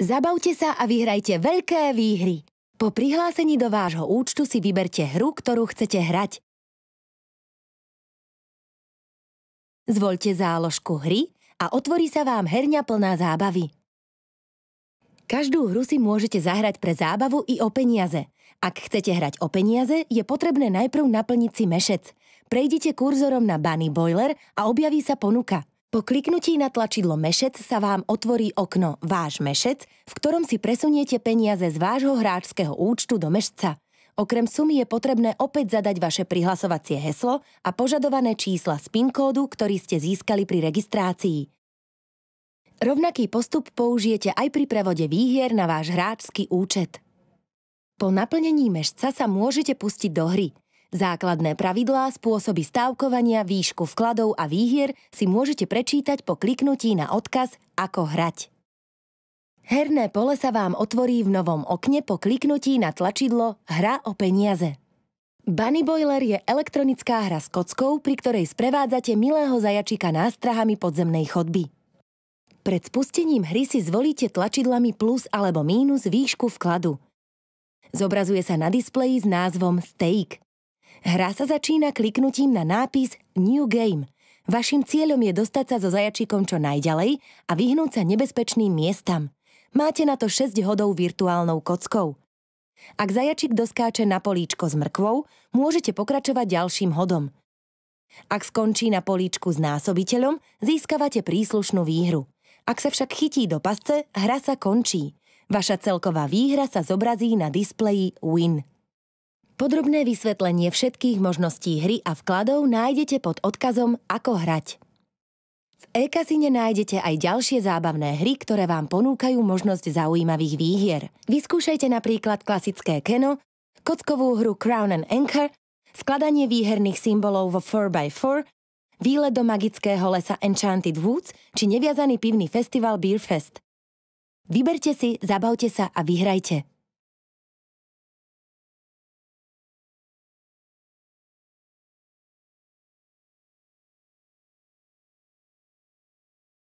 Zabavte sa a vyhrajte veľké výhry. Po prihlásení do vášho účtu si vyberte hru, ktorú chcete hrať. Zvolte záložku hry a otvorí sa vám herňa plná zábavy. Každú hru si môžete zahrať pre zábavu i o peniaze. Ak chcete hrať o peniaze, je potrebné najprv naplniť si mešec. Prejdite kurzorom na Bunny Boiler a objaví sa ponuka – po kliknutí na tlačidlo Mešec sa vám otvorí okno Váš Mešec, v ktorom si presuniete peniaze z vášho hráčského účtu do Mešca. Okrem sumy je potrebné opäť zadať vaše prihlasovacie heslo a požadované čísla z PIN kódu, ktorý ste získali pri registrácii. Rovnaký postup použijete aj pri prevode výhier na váš hráčský účet. Po naplnení mešca sa môžete pustiť do hry. Základné pravidlá, spôsoby stávkovania, výšku vkladov a výhier si môžete prečítať po kliknutí na odkaz Ako hrať. Herné pole sa vám otvorí v novom okne po kliknutí na tlačidlo Hra o peniaze. Bunny Boiler je elektronická hra s kockou, pri ktorej sprevádzate milého zajačika nástrahami podzemnej chodby. Pred spustením hry si zvolíte tlačidlami plus alebo mínus výšku vkladu. Zobrazuje sa na displeji s názvom Stake. Hra sa začína kliknutím na nápis New Game. Vašim cieľom je dostať sa so zajačíkom čo najďalej a vyhnúť sa nebezpečným miestam. Máte na to 6 hodov virtuálnou kockou. Ak zajačik doskáče na políčko s mrkvou, môžete pokračovať ďalším hodom. Ak skončí na políčku s násobiteľom, získavate príslušnú výhru. Ak sa však chytí do pasce, hra sa končí. Vaša celková výhra sa zobrazí na displeji Win. Podrobné vysvetlenie všetkých možností hry a vkladov nájdete pod odkazom Ako hrať. V e nájdete aj ďalšie zábavné hry, ktoré vám ponúkajú možnosť zaujímavých výhier. Vyskúšajte napríklad klasické keno, kockovú hru Crown and Anchor, skladanie výherných symbolov vo 4x4, výlet do magického lesa Enchanted Woods či neviazaný pivný festival Beerfest. Vyberte si, zabavte sa a vyhrajte.